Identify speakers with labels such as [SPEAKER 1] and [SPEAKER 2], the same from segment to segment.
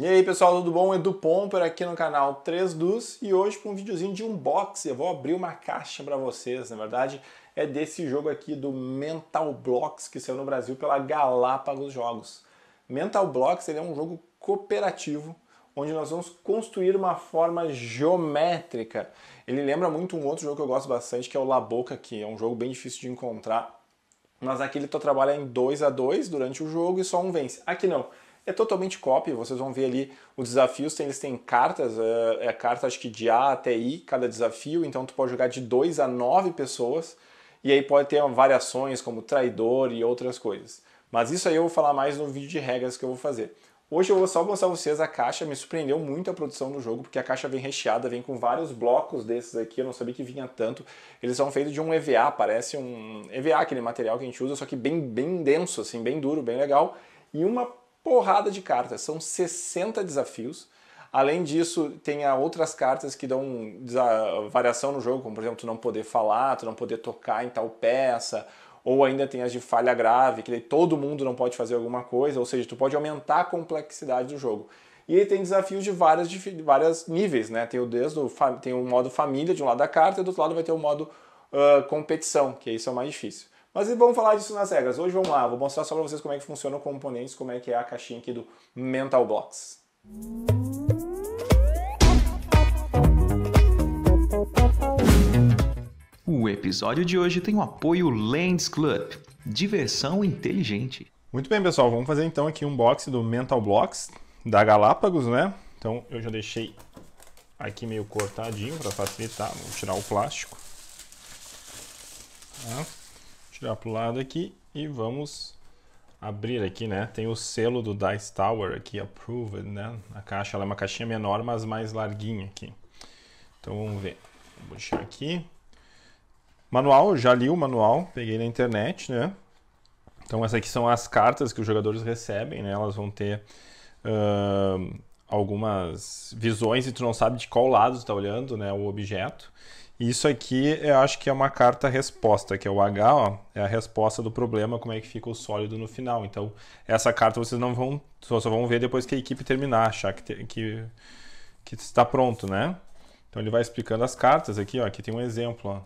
[SPEAKER 1] E aí pessoal, tudo bom? Edu Pomper aqui no canal 3 Dus e hoje com um videozinho de unboxing. Eu vou abrir uma caixa para vocês, na verdade é desse jogo aqui do Mental Blocks que saiu no Brasil pela Galápagos Jogos. Mental Blocks ele é um jogo cooperativo onde nós vamos construir uma forma geométrica. Ele lembra muito um outro jogo que eu gosto bastante que é o La Boca, que é um jogo bem difícil de encontrar. Mas aqui ele tu trabalha em 2 a 2 durante o jogo e só um vence. Aqui não é totalmente copy. Vocês vão ver ali os desafios, eles têm cartas, é, é carta acho que de A até I cada desafio, então tu pode jogar de 2 a 9 pessoas e aí pode ter variações como traidor e outras coisas. Mas isso aí eu vou falar mais no vídeo de regras que eu vou fazer. Hoje eu vou só mostrar a vocês a caixa, me surpreendeu muito a produção do jogo, porque a caixa vem recheada, vem com vários blocos desses aqui, eu não sabia que vinha tanto. Eles são feitos de um EVA, parece um EVA, aquele material que a gente usa, só que bem, bem denso, assim, bem duro, bem legal. E uma porrada de cartas, são 60 desafios. Além disso, tem ah, outras cartas que dão variação no jogo, como por exemplo, tu não poder falar, tu não poder tocar em tal peça, ou ainda tem as de falha grave, que daí todo mundo não pode fazer alguma coisa, ou seja, tu pode aumentar a complexidade do jogo. E ele tem desafios de várias, de várias níveis, né? Tem o, desde o, tem o modo família de um lado da carta, e do outro lado vai ter o modo uh, competição, que isso é o mais difícil. Mas vamos falar disso nas regras. Hoje vamos lá, vou mostrar só para vocês como é que funciona o componentes, como é que é a caixinha aqui do Mental Blocks. O episódio de hoje tem o apoio Lens Club, diversão inteligente. Muito bem, pessoal, vamos fazer então aqui um box do Mental Blocks da Galápagos, né? Então eu já deixei aqui meio cortadinho para facilitar, vou tirar o plástico. Tá? tirar para o lado aqui e vamos abrir aqui, né? Tem o selo do Dice Tower aqui, Approved, né? A caixa ela é uma caixinha menor, mas mais larguinha aqui. Então vamos ver. Vou puxar aqui. Manual, já li o manual, peguei na internet, né? Então essas aqui são as cartas que os jogadores recebem, né? Elas vão ter uh, algumas visões e tu não sabe de qual lado tu tá olhando, né? O objeto isso aqui eu acho que é uma carta resposta, que é o H, ó, é a resposta do problema, como é que fica o sólido no final. Então, essa carta vocês não vão, só, só vão ver depois que a equipe terminar, achar que, te, que, que está pronto, né? Então ele vai explicando as cartas aqui, ó, aqui tem um exemplo, ó.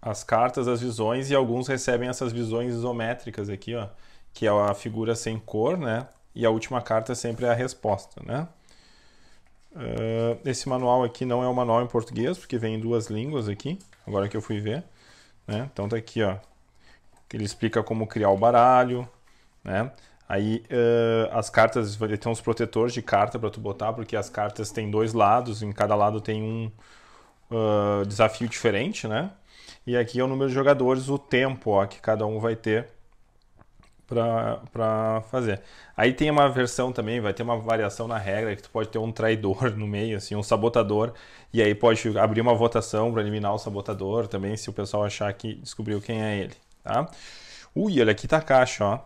[SPEAKER 1] As cartas, as visões e alguns recebem essas visões isométricas aqui, ó, que é a figura sem cor, né? E a última carta sempre é a resposta, né? Uh, esse manual aqui não é o manual em português, porque vem em duas línguas aqui, agora que eu fui ver. Né? Então tá aqui, ó. Ele explica como criar o baralho, né? Aí uh, as cartas, tem uns protetores de carta para tu botar, porque as cartas têm dois lados, em cada lado tem um uh, desafio diferente, né? E aqui é o número de jogadores, o tempo ó, que cada um vai ter para fazer. Aí tem uma versão também, vai ter uma variação na regra que tu pode ter um traidor no meio, assim, um sabotador, e aí pode abrir uma votação para eliminar o sabotador também, se o pessoal achar que descobriu quem é ele, tá? Ui, olha aqui tá a caixa, ó.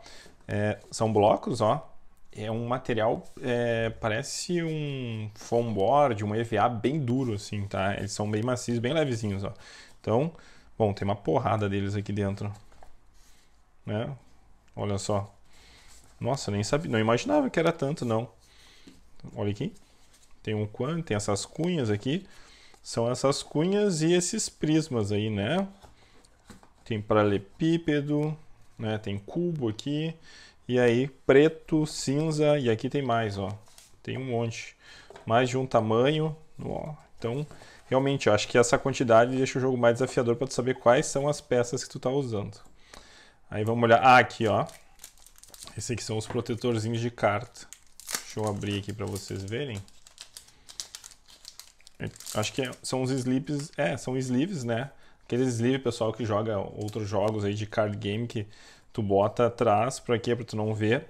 [SPEAKER 1] É, são blocos, ó. É um material, é, parece um foam board, um EVA bem duro, assim, tá? Eles são bem macios, bem levezinhos, ó. Então, bom, tem uma porrada deles aqui dentro, né? Olha só. Nossa, nem sabia, não imaginava que era tanto não. Olha aqui. Tem um quanto, tem essas cunhas aqui. São essas cunhas e esses prismas aí, né? Tem paralepípedo, né? Tem cubo aqui. E aí preto, cinza e aqui tem mais, ó. Tem um monte. Mais de um tamanho, ó. Então, realmente, acho que essa quantidade deixa o jogo mais desafiador para tu saber quais são as peças que tu está usando. Aí vamos olhar. Ah, aqui, ó. Esse aqui são os protetorzinhos de carta. Deixa eu abrir aqui para vocês verem. É, acho que é, são os sleeves, é, são sleeves, né? Aqueles sleeves, pessoal, que joga outros jogos aí de card game que tu bota atrás, pra quê? Pra tu não ver.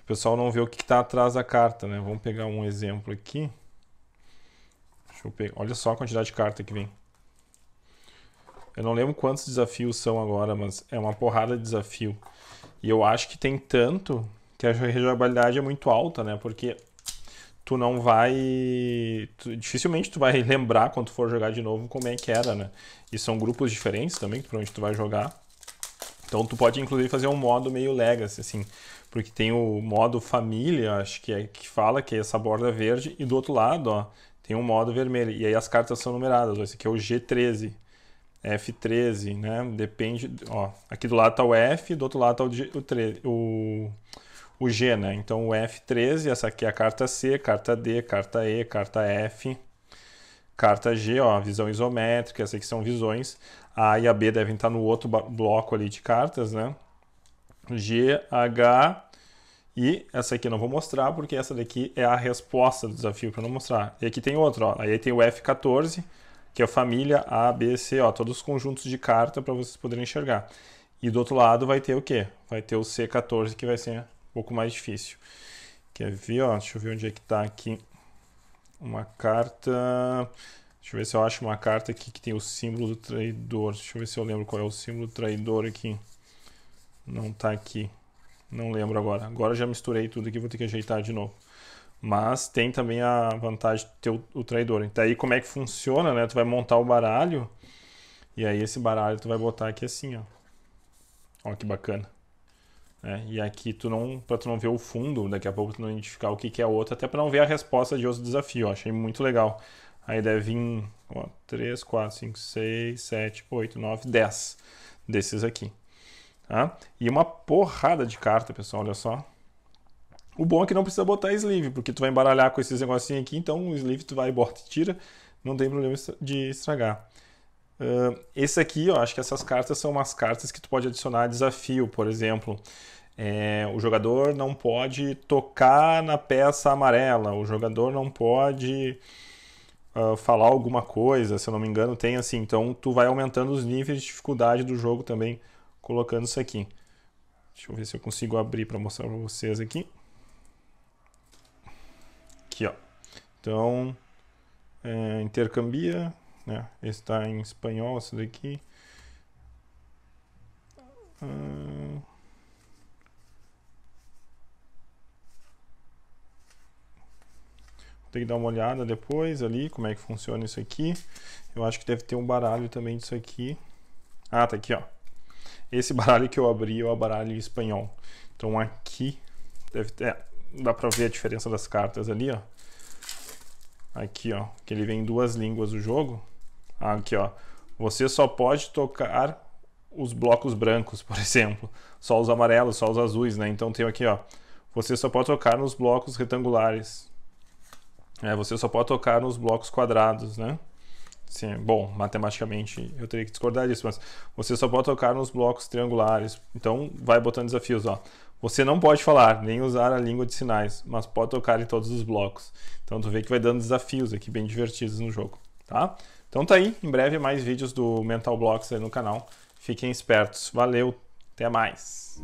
[SPEAKER 1] O pessoal não ver o que, que tá atrás da carta, né? Vamos pegar um exemplo aqui. Deixa eu pegar. Olha só a quantidade de carta que vem. Eu não lembro quantos desafios são agora, mas é uma porrada de desafio. E eu acho que tem tanto que a rejogabilidade é muito alta, né? Porque tu não vai. Tu, dificilmente tu vai lembrar quando for jogar de novo como é que era, né? E são grupos diferentes também, para onde tu vai jogar. Então tu pode inclusive fazer um modo meio legacy, assim, porque tem o modo família, acho que é que fala que é essa borda verde, e do outro lado, ó, tem um modo vermelho. E aí as cartas são numeradas, ó, esse aqui é o G13. F13, né? Depende. Ó, aqui do lado está o F, do outro lado está o, G, o, o G, né? Então o F13, essa aqui é a carta C, carta D, carta E, carta F, carta G, ó, visão isométrica, essas aqui são visões. A A e a B devem estar tá no outro bloco ali de cartas, né? G, H e essa aqui eu não vou mostrar porque essa daqui é a resposta do desafio para não mostrar. E aqui tem outro, ó. Aí tem o F14, que é a família A, B, C, ó, todos os conjuntos de carta para vocês poderem enxergar. E do outro lado vai ter o quê? Vai ter o C14, que vai ser um pouco mais difícil. Quer ver, ó, deixa eu ver onde é que está aqui uma carta... Deixa eu ver se eu acho uma carta aqui que tem o símbolo do traidor. Deixa eu ver se eu lembro qual é o símbolo do traidor aqui. Não está aqui. Não lembro agora. Agora já misturei tudo aqui, vou ter que ajeitar de novo. Mas tem também a vantagem de ter o, o traidor. Então aí como é que funciona, né? Tu vai montar o baralho e aí esse baralho tu vai botar aqui assim, ó. Ó que bacana. É, e aqui tu não, para tu não ver o fundo, daqui a pouco tu não identificar o que, que é outro, até para não ver a resposta de outro desafio. Ó, achei muito legal. Aí deve vir ó, 3, 4, 5, 6, 7, 8, 9, 10 desses aqui. Tá? E uma porrada de carta, pessoal, olha só. O bom é que não precisa botar sleeve, porque tu vai embaralhar com esses negocinhos aqui, então o sleeve tu vai, bota e tira, não tem problema de estragar. Uh, esse aqui, eu acho que essas cartas são umas cartas que tu pode adicionar a desafio, por exemplo. É, o jogador não pode tocar na peça amarela, o jogador não pode uh, falar alguma coisa, se eu não me engano, tem assim. Então tu vai aumentando os níveis de dificuldade do jogo também colocando isso aqui. Deixa eu ver se eu consigo abrir para mostrar para vocês aqui aqui, ó. Então, é, intercambia, né? Está em espanhol isso daqui. Ah. Uh... Tem que dar uma olhada depois ali como é que funciona isso aqui. Eu acho que deve ter um baralho também disso aqui. Ah, tá aqui, ó. Esse baralho que eu abri é o baralho espanhol. Então aqui deve ter. É, dá pra ver a diferença das cartas ali, ó. Aqui, ó, que ele vem em duas línguas o jogo. Ah, aqui, ó. Você só pode tocar os blocos brancos, por exemplo. Só os amarelos, só os azuis, né? Então tem aqui, ó. Você só pode tocar nos blocos retangulares. É, você só pode tocar nos blocos quadrados, né? Sim, bom, matematicamente eu teria que discordar disso, mas você só pode tocar nos blocos triangulares. Então, vai botando desafios, ó. Você não pode falar, nem usar a língua de sinais, mas pode tocar em todos os blocos. Então, tu vê que vai dando desafios aqui bem divertidos no jogo, tá? Então tá aí, em breve mais vídeos do Mental Blocks aí no canal. Fiquem espertos. Valeu, até mais.